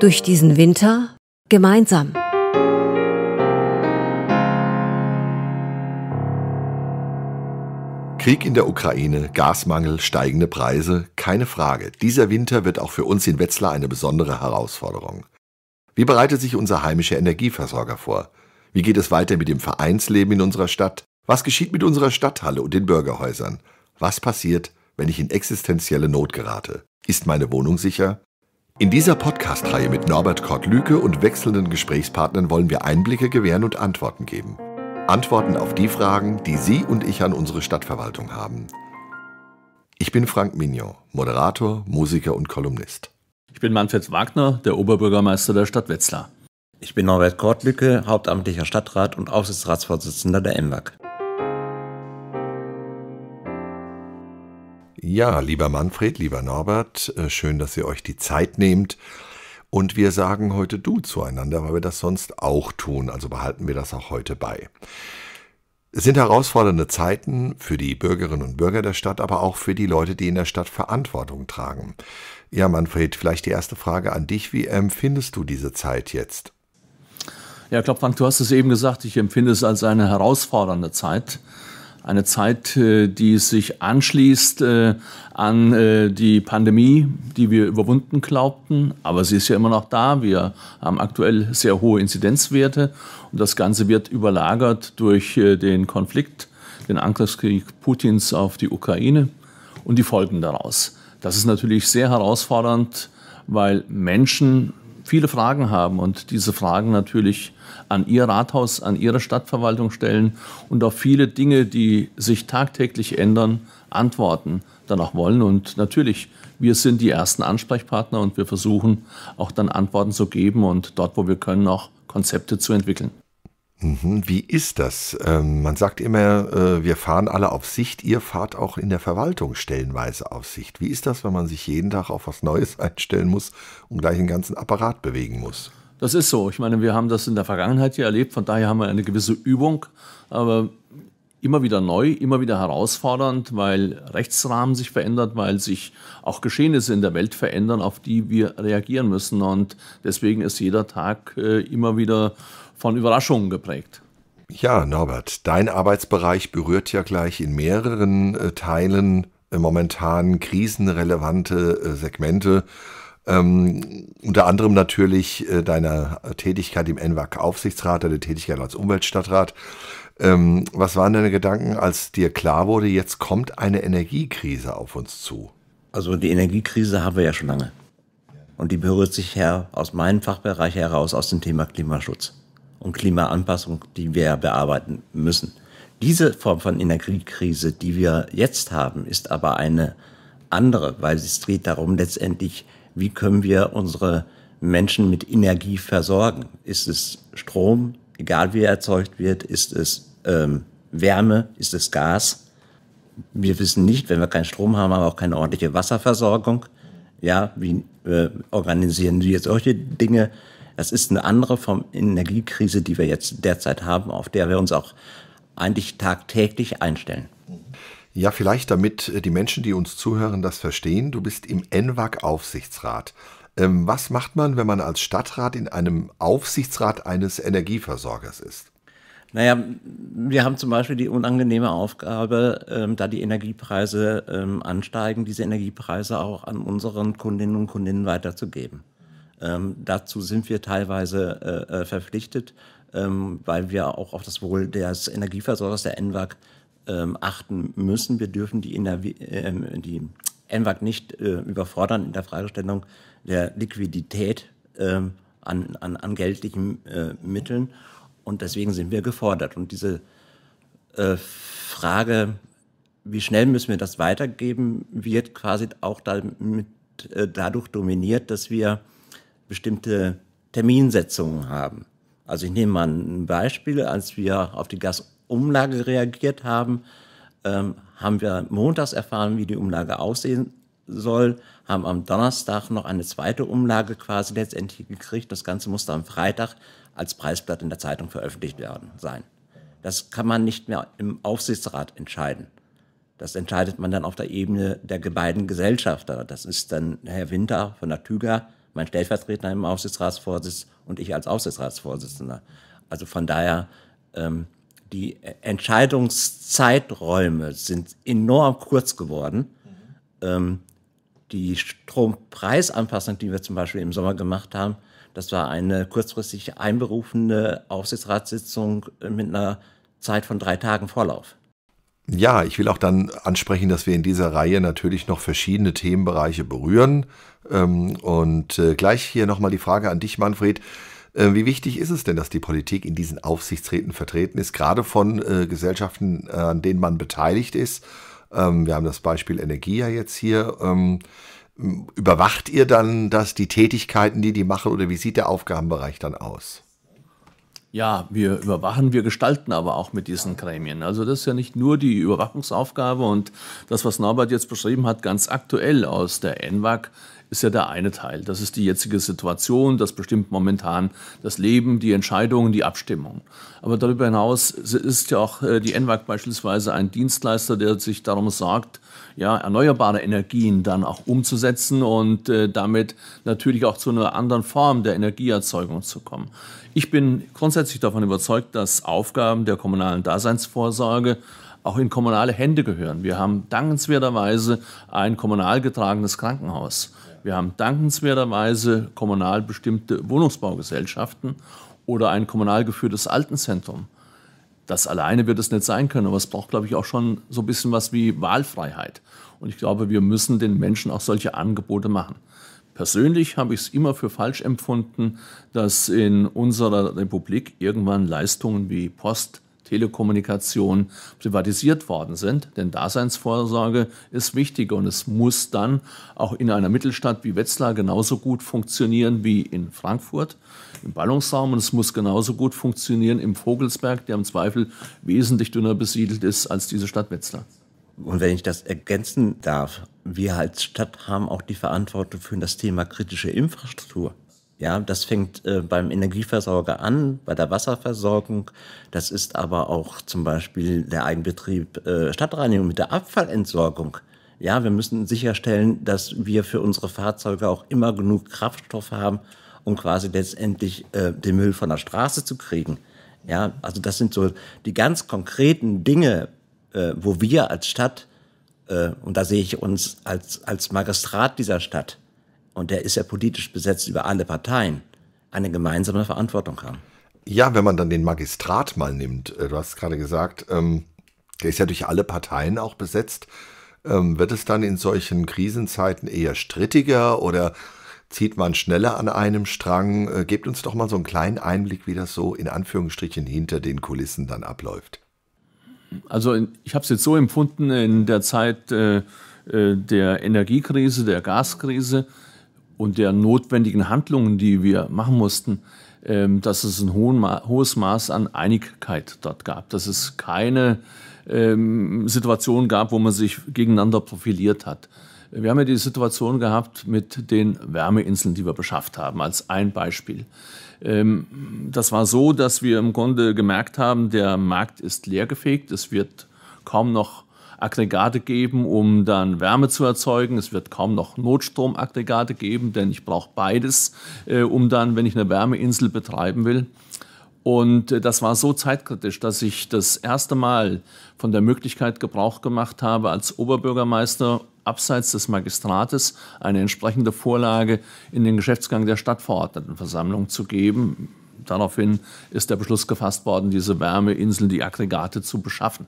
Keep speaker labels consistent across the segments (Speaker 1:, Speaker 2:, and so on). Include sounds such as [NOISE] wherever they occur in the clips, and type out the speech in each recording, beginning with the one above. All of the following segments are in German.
Speaker 1: durch diesen Winter gemeinsam. Krieg in der Ukraine, Gasmangel, steigende Preise, keine Frage. Dieser Winter wird auch für uns in Wetzlar eine besondere Herausforderung. Wie bereitet sich unser heimischer Energieversorger vor? Wie geht es weiter mit dem Vereinsleben in unserer Stadt? Was geschieht mit unserer Stadthalle und den Bürgerhäusern? Was passiert, wenn ich in existenzielle Not gerate? Ist meine Wohnung sicher? In dieser Podcast-Reihe mit Norbert Kort-Lüke und wechselnden Gesprächspartnern wollen wir Einblicke gewähren und Antworten geben. Antworten auf die Fragen, die Sie und ich an unsere Stadtverwaltung haben. Ich bin Frank Mignon, Moderator, Musiker und Kolumnist.
Speaker 2: Ich bin Manfred Wagner, der Oberbürgermeister der Stadt Wetzlar. Ich bin Norbert Kortlücke, hauptamtlicher Stadtrat und Aufsichtsratsvorsitzender der MWAG. Ja, lieber Manfred, lieber Norbert,
Speaker 1: äh, schön, dass ihr euch die Zeit nehmt. Und wir sagen heute du zueinander, weil wir das sonst auch tun. Also behalten wir das auch heute bei. Es sind herausfordernde Zeiten für die Bürgerinnen und Bürger der Stadt, aber auch für die Leute, die in der Stadt Verantwortung tragen. Ja, Manfred, vielleicht die erste Frage an dich. Wie empfindest du diese Zeit jetzt? Ja, ich glaube, Frank, du hast es eben gesagt, ich empfinde es als eine herausfordernde Zeit
Speaker 3: eine Zeit, äh, die sich anschließt äh, an äh, die Pandemie, die wir überwunden glaubten. Aber sie ist ja immer noch da. Wir haben aktuell sehr hohe Inzidenzwerte und das Ganze wird überlagert durch den Konflikt, den Angriffskrieg Putins auf die Ukraine und die Folgen daraus. Das ist natürlich sehr herausfordernd, weil Menschen viele Fragen haben und diese Fragen natürlich an ihr Rathaus, an ihre Stadtverwaltung stellen und auf viele Dinge, die sich tagtäglich ändern, antworten danach wollen. Und natürlich, wir sind die ersten Ansprechpartner und wir versuchen auch dann Antworten zu geben und dort, wo wir können, auch
Speaker 1: Konzepte zu entwickeln. Mhm, wie ist das? Ähm, man sagt immer, äh, wir fahren alle auf Sicht. Ihr fahrt auch in der Verwaltung stellenweise auf Sicht. Wie ist das, wenn man sich jeden Tag auf was Neues [LAUGHS] einstellen muss und gleich den ganzen Apparat bewegen muss? Das ist so. Ich meine,
Speaker 3: wir haben das in der Vergangenheit ja erlebt. Von daher haben wir eine gewisse Übung. Aber immer wieder neu, immer wieder herausfordernd, weil Rechtsrahmen sich verändert, weil sich auch Geschehnisse in der Welt verändern, auf die wir reagieren müssen. Und deswegen ist jeder Tag äh, immer wieder von Überraschungen geprägt.
Speaker 1: Ja, Norbert, dein Arbeitsbereich berührt ja gleich in mehreren äh, Teilen äh, momentan krisenrelevante äh, Segmente. Ähm, unter anderem natürlich äh, deiner Tätigkeit im NWAC-Aufsichtsrat, deine Tätigkeit als Umweltstadtrat. Ähm, was waren deine Gedanken,
Speaker 2: als dir klar wurde, jetzt kommt eine Energiekrise auf uns zu? Also die Energiekrise haben wir ja schon lange. Und die berührt sich her, aus meinem Fachbereich heraus aus dem Thema Klimaschutz und Klimaanpassung, die wir bearbeiten müssen. Diese Form von Energiekrise, die wir jetzt haben, ist aber eine andere, weil es geht darum letztendlich, wie können wir unsere Menschen mit Energie versorgen? Ist es Strom, egal wie er erzeugt wird? Ist es ähm, Wärme? Ist es Gas? Wir wissen nicht, wenn wir keinen Strom haben, haben wir auch keine ordentliche Wasserversorgung. Ja, wie äh, organisieren jetzt solche Dinge? Das ist eine andere Form Energiekrise, die wir jetzt derzeit haben, auf der wir uns auch eigentlich tagtäglich einstellen. Ja, vielleicht damit äh, die Menschen, die uns zuhören, das verstehen. Du bist im
Speaker 1: ENWAG-Aufsichtsrat. Ähm, was macht man, wenn man als Stadtrat in einem Aufsichtsrat
Speaker 2: eines Energieversorgers ist? Naja, wir haben zum Beispiel die unangenehme Aufgabe, ähm, da die Energiepreise ähm, ansteigen, diese Energiepreise auch an unseren Kundinnen und Kundinnen weiterzugeben. Ähm, dazu sind wir teilweise äh, äh, verpflichtet, ähm, weil wir auch auf das Wohl des Energieversorgers der NWAG, ähm, achten müssen. Wir dürfen die, Energie, äh, die ENWAG nicht äh, überfordern in der Fragestellung der Liquidität ähm, an, an, an, geldlichen äh, Mitteln. Und deswegen sind wir gefordert. Und diese äh, Frage, wie schnell müssen wir das weitergeben, wird quasi auch damit, dadurch dominiert, dass wir bestimmte Terminsetzungen haben. Also ich nehme mal ein Beispiel, als wir auf die Gasumlage reagiert haben, ähm, haben wir montags erfahren, wie die Umlage aussehen soll, haben am Donnerstag noch eine zweite Umlage quasi letztendlich gekriegt. Das Ganze musste am Freitag als Preisblatt in der Zeitung veröffentlicht werden sein. Das kann man nicht mehr im Aufsichtsrat entscheiden. Das entscheidet man dann auf der Ebene der beiden Gesellschafter. Das ist dann Herr Winter von der Tüger mein Stellvertreter im Aufsichtsratsvorsitz und ich als Aufsichtsratsvorsitzender. Also von daher, ähm, die Entscheidungszeiträume sind enorm kurz geworden. Mhm. Ähm, die Strompreisanpassung, die wir zum Beispiel im Sommer gemacht haben, das war eine kurzfristig einberufene Aufsichtsratssitzung mit einer Zeit von drei Tagen Vorlauf.
Speaker 1: Ja, ich will auch dann ansprechen, dass wir in dieser Reihe natürlich noch verschiedene Themenbereiche berühren. Ähm, und äh, gleich hier nochmal die Frage an dich, Manfred. Äh, wie wichtig ist es denn, dass die Politik in diesen Aufsichtsräten vertreten ist, gerade von äh, Gesellschaften, an denen man beteiligt ist? Ähm, wir haben das Beispiel Energie ja jetzt hier. Ähm, überwacht ihr dann, dass die Tätigkeiten, die die machen, oder wie sieht der Aufgabenbereich dann aus? Ja, wir überwachen, wir gestalten aber auch mit diesen Gremien. Also das ist ja nicht nur
Speaker 3: die Überwachungsaufgabe und das, was Norbert jetzt beschrieben hat, ganz aktuell aus der NWAG, ist ja der eine Teil. Das ist die jetzige Situation, das bestimmt momentan das Leben, die Entscheidungen, die Abstimmung. Aber darüber hinaus ist ja auch äh, die NWAG beispielsweise ein Dienstleister, der sich darum sorgt, ja, erneuerbare Energien dann auch umzusetzen und äh, damit natürlich auch zu einer anderen Form der Energieerzeugung zu kommen. Ich bin grundsätzlich davon überzeugt, dass Aufgaben der kommunalen Daseinsvorsorge auch in kommunale Hände gehören. Wir haben dankenswerterweise ein kommunal getragenes Krankenhaus. Wir haben dankenswerterweise kommunal bestimmte Wohnungsbaugesellschaften oder ein kommunal geführtes Altenzentrum das alleine wird es nicht sein können, aber es braucht, glaube ich, auch schon so ein bisschen was wie Wahlfreiheit. Und ich glaube, wir müssen den Menschen auch solche Angebote machen. Persönlich habe ich es immer für falsch empfunden, dass in unserer Republik irgendwann Leistungen wie Post, Telekommunikation privatisiert worden sind. Denn Daseinsvorsorge ist wichtig und es muss dann auch in einer Mittelstadt wie Wetzlar genauso gut funktionieren wie in Frankfurt im Ballungsraum und es muss genauso gut funktionieren im Vogelsberg, der im Zweifel wesentlich dünner besiedelt ist als diese
Speaker 2: Stadt Wetzlar. Und wenn ich das ergänzen darf, wir als Stadt haben auch die Verantwortung für das Thema kritische Infrastruktur. Ja, das fängt äh, beim Energieversorger an, bei der Wasserversorgung. Das ist aber auch zum Beispiel der Eigenbetrieb äh, Stadtreinigung mit der Abfallentsorgung. Ja, wir müssen sicherstellen, dass wir für unsere Fahrzeuge auch immer genug Kraftstoff haben, um quasi letztendlich äh, den Müll von der Straße zu kriegen. Ja, also das sind so die ganz konkreten Dinge, äh, wo wir als Stadt, äh, und da sehe ich uns als, als Magistrat dieser Stadt, und der ist ja politisch besetzt über alle Parteien, eine gemeinsame Verantwortung haben.
Speaker 1: Ja, wenn man dann den Magistrat mal nimmt, äh, du hast es gerade gesagt, ähm, der ist ja durch alle Parteien auch besetzt, ähm, wird es dann in solchen Krisenzeiten eher strittiger oder zieht man schneller an einem Strang? Äh, gebt uns doch mal so einen kleinen Einblick, wie das so in Anführungsstrichen hinter den Kulissen dann abläuft. Also ich habe es jetzt so empfunden in der Zeit äh, äh der Energiekrise, der Gaskrise,
Speaker 3: und der notwendigen Handlungen, die wir machen mussten, ähm, dass es ein hohes Maß an Einigkeit dort gab. Dass es keine ähm, Situation gab, wo man sich gegeneinander profiliert hat. Wir haben ja die Situation gehabt mit den Wärmeinseln, die wir beschafft haben, als ein Beispiel. Ähm, das war so, dass wir im Grunde gemerkt haben, der Markt ist leergefegt, es wird kaum noch Aggregate geben, um dann Wärme zu erzeugen. Es wird kaum noch Notstromaggregate geben, denn ich brauche beides, äh, um dann, wenn ich eine Wärmeinsel betreiben will. Und äh, das war so zeitkritisch, dass ich das erste Mal von der Möglichkeit Gebrauch gemacht habe, als Oberbürgermeister abseits des Magistrates eine entsprechende Vorlage in den Geschäftsgang der Stadtverordnetenversammlung zu geben. Daraufhin ist der Beschluss gefasst worden, diese Wärmeinseln, die Aggregate zu beschaffen.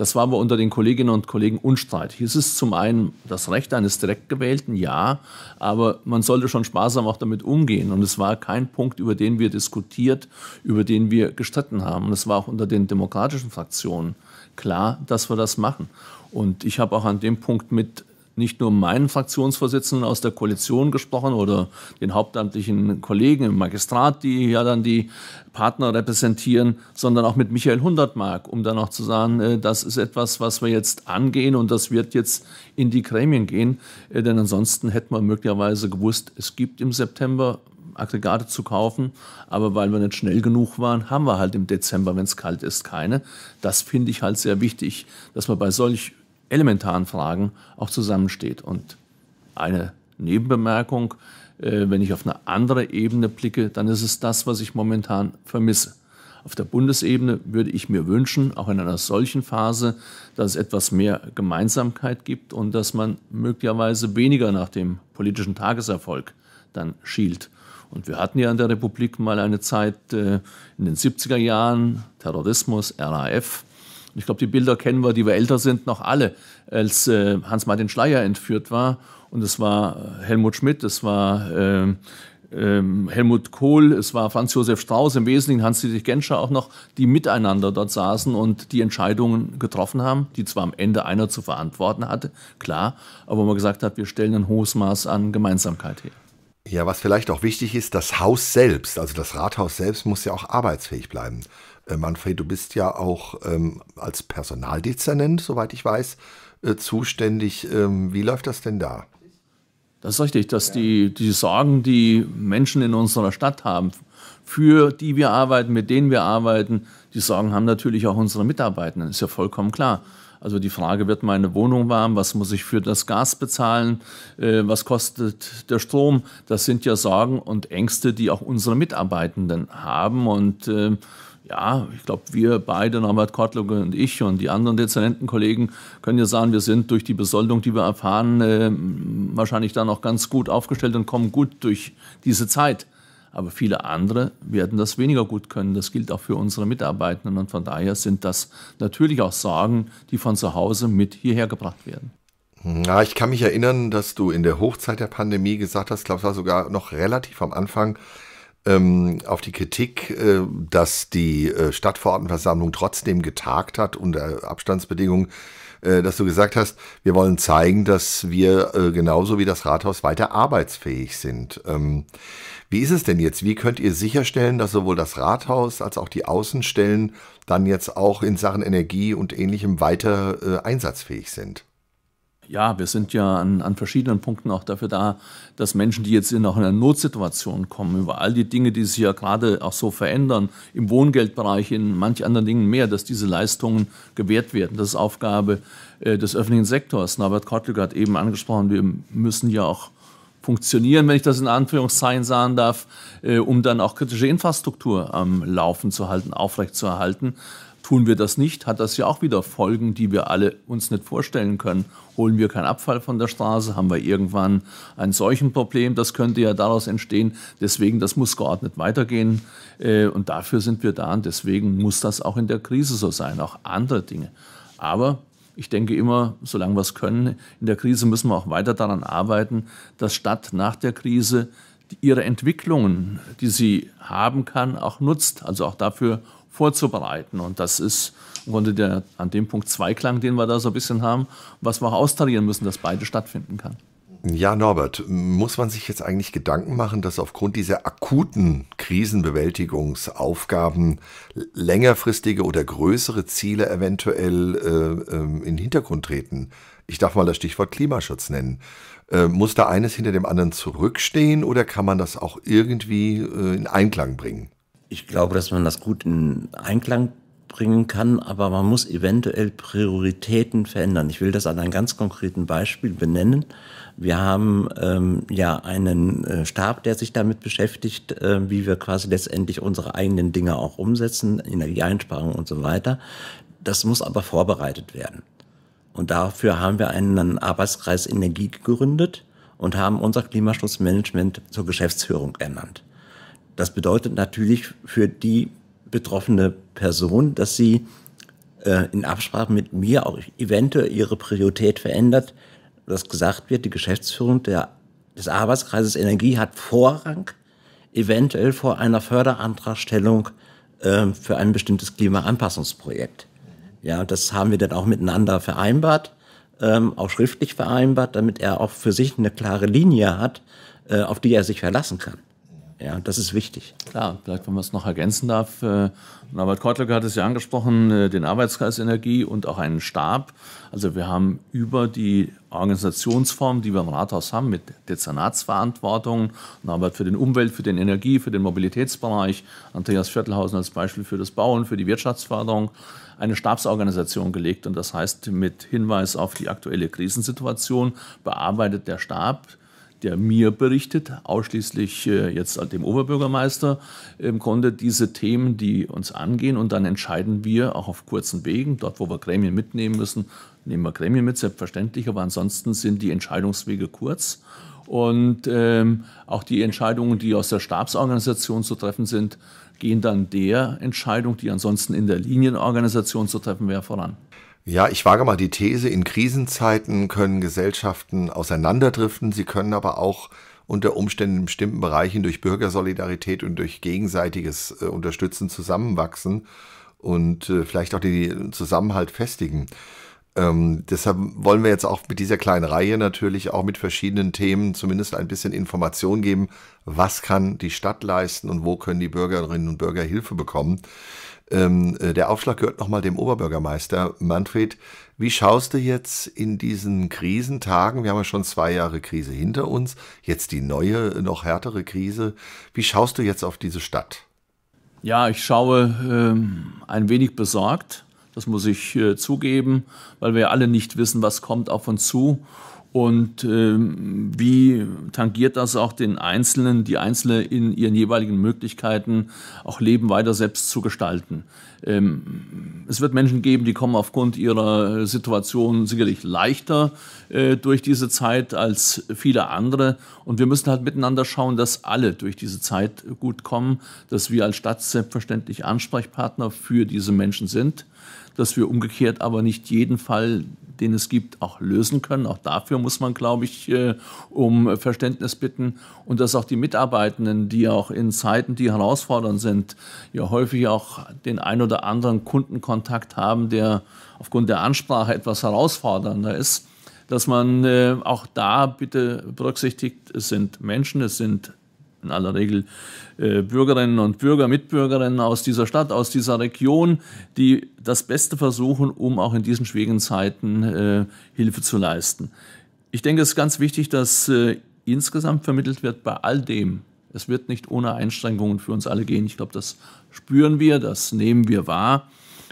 Speaker 3: Das war aber unter den Kolleginnen und Kollegen unstreitig. Es ist zum einen das Recht eines Direktgewählten, ja, aber man sollte schon sparsam auch damit umgehen. Und es war kein Punkt, über den wir diskutiert, über den wir gestritten haben. Und es war auch unter den demokratischen Fraktionen klar, dass wir das machen. Und ich habe auch an dem Punkt mit nicht nur meinen Fraktionsvorsitzenden aus der Koalition gesprochen oder den hauptamtlichen Kollegen im Magistrat, die ja dann die Partner repräsentieren, sondern auch mit Michael Hundertmark, um dann auch zu sagen, äh, das ist etwas, was wir jetzt angehen und das wird jetzt in die Gremien gehen. Äh, denn ansonsten hätten wir möglicherweise gewusst, es gibt im September Aggregate zu kaufen. Aber weil wir nicht schnell genug waren, haben wir halt im Dezember, wenn es kalt ist, keine. Das finde ich halt sehr wichtig, dass man bei solch elementaren Fragen auch zusammensteht. Und eine Nebenbemerkung, äh, wenn ich auf eine andere Ebene blicke, dann ist es das, was ich momentan vermisse. Auf der Bundesebene würde ich mir wünschen, auch in einer solchen Phase, dass es etwas mehr Gemeinsamkeit gibt und dass man möglicherweise weniger nach dem politischen Tageserfolg dann schielt. Und wir hatten ja in der Republik mal eine Zeit äh, in den 70er Jahren, Terrorismus, RAF, ich glaube, die Bilder kennen wir, die wir älter sind, noch alle, als äh, Hans-Martin Schleyer entführt war. Und es war äh, Helmut Schmidt, es war äh, Helmut Kohl, es war Franz Josef Strauß, im Wesentlichen Hans-Dietrich Genscher auch noch, die miteinander dort saßen und die Entscheidungen getroffen haben, die zwar am Ende einer zu verantworten hatte, klar, aber wo man gesagt hat, wir stellen ein hohes Maß an Gemeinsamkeit her.
Speaker 1: Ja, was vielleicht auch wichtig ist, das Haus selbst, also das Rathaus selbst muss ja auch arbeitsfähig bleiben. Äh, Manfred, du bist ja auch ähm, als Personaldezernent, soweit ich weiß, äh, zuständig. Ähm, wie läuft das denn da? Das ist richtig,
Speaker 3: dass die, die Sorgen, die Menschen in unserer Stadt haben, für die wir arbeiten, mit denen wir arbeiten, die Sorgen haben natürlich auch unsere Mitarbeitenden, ist ja vollkommen klar. Also die Frage, wird meine Wohnung warm? Was muss ich für das Gas bezahlen? Äh, was kostet der Strom? Das sind ja Sorgen und Ängste, die auch unsere Mitarbeitenden haben. Und äh, ja, ich glaube, wir beide, Norbert Kortluge und ich und die anderen Dezernentenkollegen, können ja sagen, wir sind durch die Besoldung, die wir erfahren, äh, wahrscheinlich dann auch ganz gut aufgestellt und kommen gut durch diese Zeit. Aber viele andere werden das weniger gut können. Das gilt auch für unsere Mitarbeitenden. Und von daher sind das natürlich auch Sorgen, die von
Speaker 1: zu Hause mit hierher gebracht werden. Ja, ich kann mich erinnern, dass du in der Hochzeit der Pandemie gesagt hast, ich glaube es war sogar noch relativ am Anfang, ähm, auf die Kritik, äh, dass die äh, Stadtverordnetenversammlung trotzdem getagt hat unter Abstandsbedingungen, äh, dass du gesagt hast, wir wollen zeigen, dass wir äh, genauso wie das Rathaus weiter arbeitsfähig sind. Ähm, wie ist es denn jetzt? Wie könnt ihr sicherstellen, dass sowohl das Rathaus als auch die Außenstellen dann jetzt auch in Sachen Energie und ähnlichem weiter äh, einsatzfähig sind? ja, wir sind ja an, an, verschiedenen
Speaker 3: Punkten auch dafür da, dass Menschen, die jetzt in auch in einer Notsituation kommen, über all die Dinge, die sich ja gerade auch so verändern, im Wohngeldbereich, in manch anderen Dingen mehr, dass diese Leistungen gewährt werden. Das ist Aufgabe äh, des öffentlichen Sektors. Norbert Kottliger hat eben angesprochen, wir müssen ja auch funktionieren, wenn ich das in Anführungszeichen sagen darf, äh, um dann auch kritische Infrastruktur am Laufen zu halten, aufrechtzuerhalten. Tun wir das nicht, hat das ja auch wieder Folgen, die wir alle uns nicht vorstellen können. Holen wir keinen Abfall von der Straße, haben wir irgendwann ein solchen Problem. Das könnte ja daraus entstehen. Deswegen, das muss geordnet weitergehen. Äh, und dafür sind wir da. Und deswegen muss das auch in der Krise so sein, auch andere Dinge. Aber ich denke immer, solange wir es können, in der Krise müssen wir auch weiter daran arbeiten, dass Stadt nach der Krise ihre Entwicklungen, die sie haben kann, auch nutzt. Also auch dafür vorzubereiten. Und das ist im Grunde der, an dem Punkt Zweiklang, den wir da so ein bisschen haben, was wir auch austarieren müssen, dass beide stattfinden kann.
Speaker 1: Ja, Norbert, muss man sich jetzt eigentlich Gedanken machen, dass aufgrund dieser akuten Krisenbewältigungsaufgaben längerfristige oder größere Ziele eventuell äh, ähm, in den Hintergrund treten? Ich darf mal das Stichwort Klimaschutz nennen. Äh, muss da eines hinter dem anderen zurückstehen oder kann man das auch irgendwie äh, in Einklang bringen? ich glaube,
Speaker 2: dass man das gut in Einklang bringen kann, aber man muss eventuell Prioritäten verändern. Ich will das an einem ganz konkreten Beispiel benennen. Wir haben ähm, ja einen äh, Stab, der sich damit beschäftigt, äh, wie wir quasi letztendlich unsere eigenen Dinge auch umsetzen, Energieeinsparungen und so weiter. Das muss aber vorbereitet werden. Und dafür haben wir einen Arbeitskreis Energie gegründet und haben unser Klimaschutzmanagement zur Geschäftsführung ernannt. Das bedeutet natürlich für die betroffene Person, dass sie äh, in Absprache mit mir auch eventuell ihre Priorität verändert, dass gesagt wird, die Geschäftsführung der, des Arbeitskreises Energie hat Vorrang eventuell vor einer Förderantragstellung äh, für ein bestimmtes Klimaanpassungsprojekt. Ja, das haben wir dann auch miteinander vereinbart, ähm, auch schriftlich vereinbart, damit er auch für sich eine klare Linie hat, äh, auf die er sich verlassen kann. Ja, das ist wichtig. Klar, vielleicht, wenn man es noch ergänzen
Speaker 3: darf. Äh, Norbert Kortlöcker hat es ja angesprochen, äh, den Arbeitskreis Energie und auch einen Stab. Also wir haben über die Organisationsform, die wir im Rathaus haben, mit Dezernatsverantwortung, Norbert für den Umwelt, für den Energie, für den Mobilitätsbereich, Andreas Viertelhausen als Beispiel für das Bauen, für die Wirtschaftsförderung, eine Stabsorganisation gelegt. Und das heißt, mit Hinweis auf die aktuelle Krisensituation bearbeitet der Stab der mir berichtet, ausschließlich äh, jetzt dem Oberbürgermeister, im ähm, Grunde diese Themen, die uns angehen. Und dann entscheiden wir auch auf kurzen Wegen, dort, wo wir Gremien mitnehmen müssen, nehmen wir Gremien mit, selbstverständlich. Aber ansonsten sind die Entscheidungswege kurz. Und ähm, auch die Entscheidungen, die aus der Stabsorganisation zu treffen sind, gehen dann
Speaker 1: der Entscheidung, die ansonsten in der Linienorganisation zu treffen wäre, voran. Ja, ich wage mal die These, in Krisenzeiten können Gesellschaften auseinanderdriften, sie können aber auch unter Umständen in bestimmten Bereichen durch Bürgersolidarität und durch gegenseitiges äh, Unterstützen zusammenwachsen und äh, vielleicht auch den Zusammenhalt festigen. Ähm, deshalb wollen wir jetzt auch mit dieser kleinen Reihe natürlich auch mit verschiedenen Themen zumindest ein bisschen Information geben, was kann die Stadt leisten und wo können die Bürgerinnen und Bürger Hilfe bekommen. Ähm, äh, der Aufschlag gehört nochmal dem Oberbürgermeister. Manfred, wie schaust du jetzt in diesen Krisentagen? Wir haben ja schon zwei Jahre Krise hinter uns, jetzt die neue, noch härtere Krise. Wie schaust du jetzt auf diese Stadt?
Speaker 3: Ja, ich schaue ähm, ein wenig besorgt. Das muss ich äh, zugeben, weil wir alle nicht wissen, was kommt auf uns zu. Und ähm, wie tangiert das auch den Einzelnen, die Einzelne in ihren jeweiligen Möglichkeiten auch Leben weiter selbst zu gestalten? Ähm, es wird Menschen geben, die kommen aufgrund ihrer Situation sicherlich leichter äh, durch diese Zeit als viele andere. Und wir müssen halt miteinander schauen, dass alle durch diese Zeit gut kommen, dass wir als Stadt selbstverständlich Ansprechpartner für diese Menschen sind dass wir umgekehrt aber nicht jeden Fall den es gibt, auch lösen können. Auch dafür muss man, glaube ich, äh, um Verständnis bitten und dass auch die Mitarbeitenden, die auch in Zeiten, die herausfordernd sind, ja häufig auch den ein oder anderen Kundenkontakt haben, der aufgrund der Ansprache etwas herausfordernder ist, dass man äh, auch da bitte berücksichtigt, es sind Menschen, es sind in aller Regel äh, Bürgerinnen und Bürger, Mitbürgerinnen aus dieser Stadt, aus dieser Region, die das Beste versuchen, um auch in diesen schwierigen Zeiten äh, Hilfe zu leisten. Ich denke, es ist ganz wichtig, dass äh, insgesamt vermittelt wird bei all dem. Es wird nicht ohne Einschränkungen für uns alle gehen. Ich glaube, das spüren wir, das nehmen wir wahr,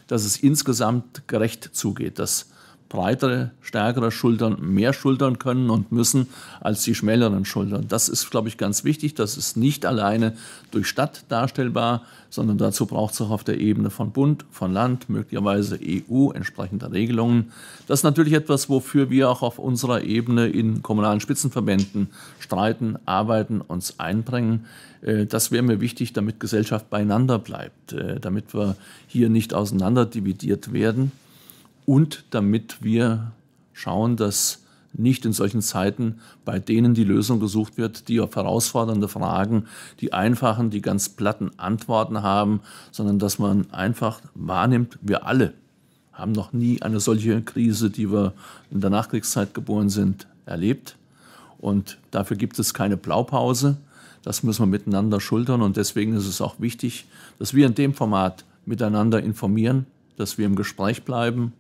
Speaker 3: dass es insgesamt gerecht zugeht, dass breitere, stärkere Schultern mehr schultern können und müssen als die schmäleren Schultern. Das ist, glaube ich, ganz wichtig. Das ist nicht alleine durch Stadt darstellbar, sondern dazu braucht es auch auf der Ebene von Bund, von Land, möglicherweise EU entsprechende Regelungen. Das ist natürlich etwas, wofür wir auch auf unserer Ebene in kommunalen Spitzenverbänden streiten, arbeiten, uns einbringen. Äh, das wäre mir wichtig, damit Gesellschaft beieinander bleibt, äh, damit wir hier nicht auseinanderdividiert werden und damit wir schauen, dass nicht in solchen Zeiten bei denen die Lösung gesucht wird, die auf herausfordernde Fragen, die einfachen, die ganz platten Antworten haben, sondern dass man einfach wahrnimmt, wir alle haben noch nie eine solche Krise, die wir in der Nachkriegszeit geboren sind, erlebt. Und dafür gibt es keine Blaupause. Das müssen wir miteinander schultern. Und deswegen ist es auch wichtig, dass wir in dem Format miteinander informieren, dass wir im Gespräch bleiben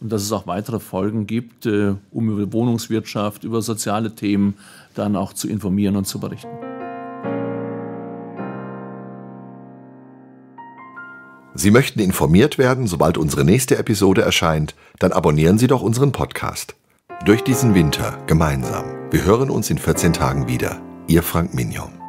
Speaker 3: und dass es auch weitere Folgen gibt, äh, um über Wohnungswirtschaft, über soziale Themen dann auch zu informieren
Speaker 1: und zu berichten. Sie möchten informiert werden, sobald unsere nächste Episode erscheint, dann abonnieren Sie doch unseren Podcast. Durch diesen Winter gemeinsam. Wir hören uns in 14 Tagen wieder. Ihr Frank Mignon.